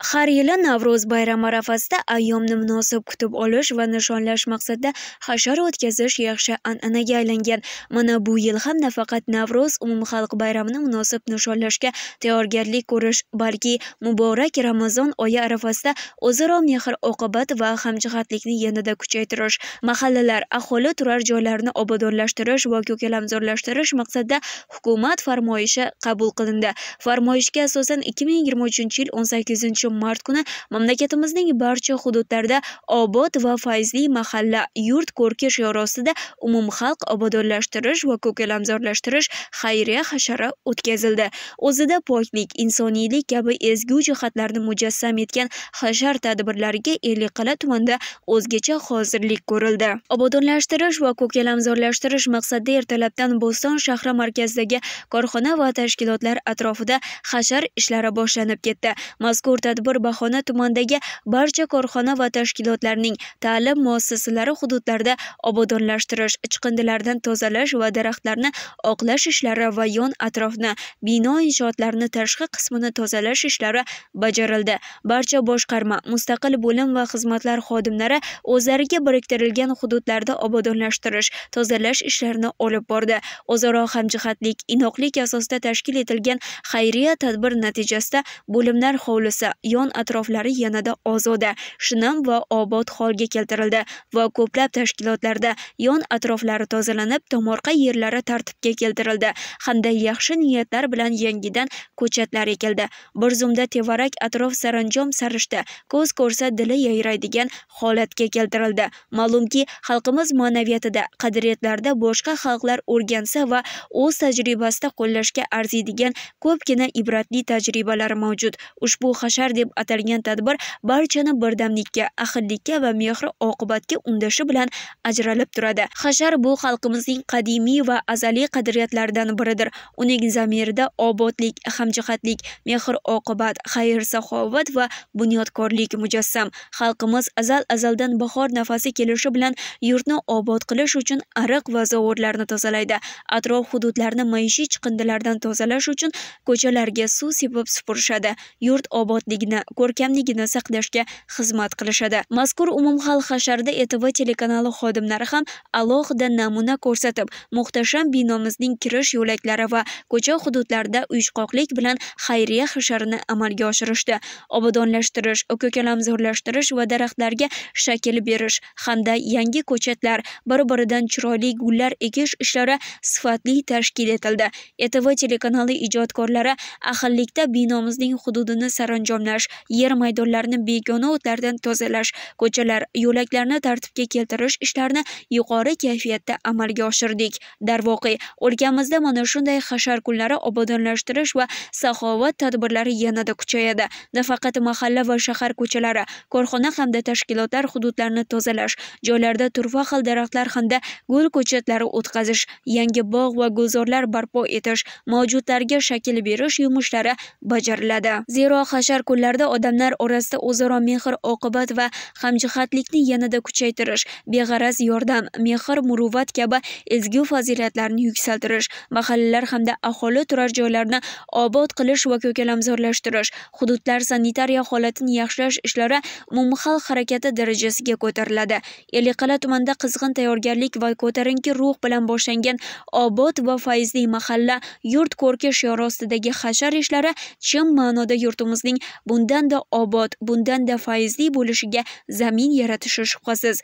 har yili navro'z bayrami arafasida ayyomni munosib kutib olish va nishonlash maqsadida hashar o'tkazish yaxshi an'anaga aylangan mana bu yil ham nafaqat navro'z umumxalq bayramini munosib nishonlashga tayyorgarlik ko'rish balki muborak ramazon oyi arafasida o'zaro mehr oqibat va hamjihatlikni yanada kuchaytirish mahallalar aholi turar joylarini obodonlashtirish va ko'kalamzorlashtirish maqsadida hukumat farmoyishi qabul qilindi farmoyishga asosan ikki ming yigirma uchinchi yil o'n sakkizinchi mart kuni mamlakatimizning barcha hududlarida obod va fayzli mahalla yurt ko'rki shiori ostida umumxalq obodonlashtirish va ko'kalamzorlashtirish xayriya hashari o'tkazildi o'zida poklik insoniylik kabi ezgu jihatlarni mujassam etgan hashar tadbirlariga ellikqal'a tumanida o'zgacha hozirlik ko'rildi obodonlashtirish va ko'kalamzorlashtirish maqsadida ertalabdan bo'ston shahri markazidagi korxona va tashkilotlar atrofida hashar ishlari boshlanib ketdi mazkur tadbir tadbir-bahona tumanidagi barcha korxona va tashkilotlarning ta'lim muassasalari hududlarida obodonlashtirish chiqindilardan tozalash va daraxtlarni oqlash ishlari va yon atrofni bino inshootlarini tashqi qismini tozalash ishlari bajarildi barcha boshqarma mustaqil bo'lim va xizmatlar xodimlari o'zlariga biriktirilgan hududlarda obodonlashtirish tozalash ishlarini olib bordi o'zaro hamjihatlik inoqlik asosida tashkil etilgan xayriya tadbir natijasida bo'limlar hovlisi yon atroflari yanada ozoda shinam va obod holga keltirildi va ko'plab tashkilotlarda yon atroflari tozalanib tomorqa yerlari tartibga keltirildi hamda yaxshi niyatlar bilan yangidan ko'chatlar ekildi bir zumda tevarak atrof saranjom sarishdi ko'z ko'rsa dili yayraydigan holatga keltirildi ma'lumki xalqimiz ma'naviyatida qadriyatlarda boshqa xalqlar o'rgansa va o'z tajribasida qo'llashga arziydigan ko'pgina ibratli tajribalar mavjud ushbu hashar yoshlar deb atalgan tadbir barchani birdamlikka ahillikka va mehr oqibatga undashi bilan ajralib turadi hashar bu xalqimizning qadimiy va azaliy qadriyatlaridan biridir uning zamirida obodlik hamjihatlik mehr oqibat xayr saxovat va bunyodkorlik mujassam xalqimiz azal azaldan bahor nafasi kelishi bilan yurtni obod qilish uchun ariq va zovurlarni tozalaydi atrof hududlarni maishiy chiqindilardan tozalash uchun ko'chalarga suv sepib supurishadi yurt obodligi boyligini ko'rkamligini saqlashga xizmat qilishadi mazkur umumxalq hasharida etv telekanali xodimlari ham alohida namuna ko'rsatib muhtasham binomizning kirish yo'laklari va ko'cha hududlarida uyushqoqlik bilan xayriya hasharini amalga oshirishdi obodonlashtirish ko'kalamzorlashtirish va daraxtlarga shakl berish hamda yangi ko'chatlar bir biridan chiroyli gullar ekish ishlari sifatli tashkil etildi etv telekanali ijodkorlari ahillikda binomizning hududini saranjomlashtirishga ta'mirlash yer maydonlarini begona o'tlardan tozalash ko'chalar yo'laklarni tartibga keltirish ishlarini yuqori kayfiyatda amalga oshirdik darvoqe o'lkamizda mana shunday hashar kunlari obodonlashtirish va saxovat tadbirlari yanada kuchayadi nafaqat mahalla va shahar ko'chalari korxona hamda tashkilotlar hududlarini tozalash joylarda turfa xil daraxtlar hamda gul ko'chatlari o'tkazish yangi bog' va gulzorlar barpo etish mavjudlarga shakl berish yumushlari bajariladi zero hashar kunlari kunlarda odamlar orasida o'zaro mehr oqibat va hamjihatlikni yanada kuchaytirish beg'araz yordam mehr muruvvat kabi ezgu fazilatlarni yuksaltirish mahallalar hamda aholi turar joylarini obod qilish va ko'kalamzorlashtirish hududlar sanitariya holatini yaxshilash ishlari umumxalq harakati darajasiga ko'tariladi ellikqal'a tumanida qizg'in tayyorgarlik va ko'tarinki ruh bilan boshlangan obod va fayzli mahalla yurt ko'rki shiori ostidagi hashar ishlari chin ma'noda yurtimizning bundan da obod bundan da faizli, bo'lishiga zamin yaratishi shubhasiz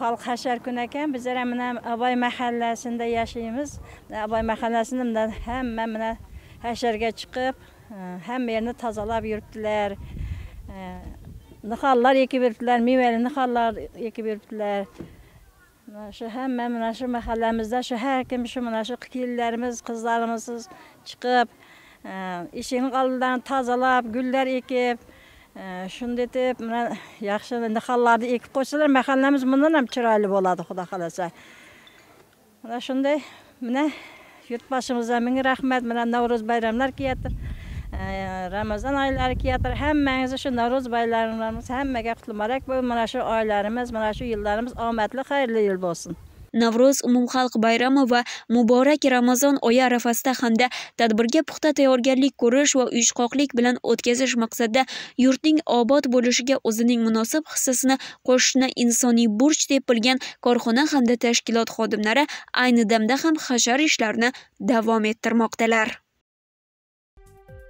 xalq hashar kun ekan bizlar ham mana aboy mahallasida yashaymiz aboy mahallasini bundan hamma mana hasharga chiqib e, hamma yerni tozalab yuribdilar e, nihollar ekib yuribdilar mevali nihollar ekib yuribdilar shu hamma mana shu mahallamizda shu har kim shu mana shu işin qalından tazalab, güllər ekib, şunda deyib, mən yaxşı indi xalları ekib qoysalar, məhəlləmiz bundan ham çiraylı boladı Xuda xalasa. Mana şunday mənə yurtbaşımıza min rəhmət, mənə Novruz bayramlar kiyatir. Ramazan ayları kiyatir. Həmmənizə şu Novruz bayramlarımız həmməgə qutlu maraq bu. Mana şu aylarımız, mana şu yıllarımız amətli, xeyirli yıl olsun. Navro'z umumxalq bayrami va muborak Ramazon oyi arafasida hamda tadbirga puxta tayyorgarlik ko'rish va uyushqoqlik bilan o'tkazish maqsadida yurtning obod bo'lishiga o'zining munosib hissasini qo'shishni insoniy burch deb bilgan korxona hamda tashkilot xodimlari ayni damda ham hashar ishlarini davom ettirmoqdalar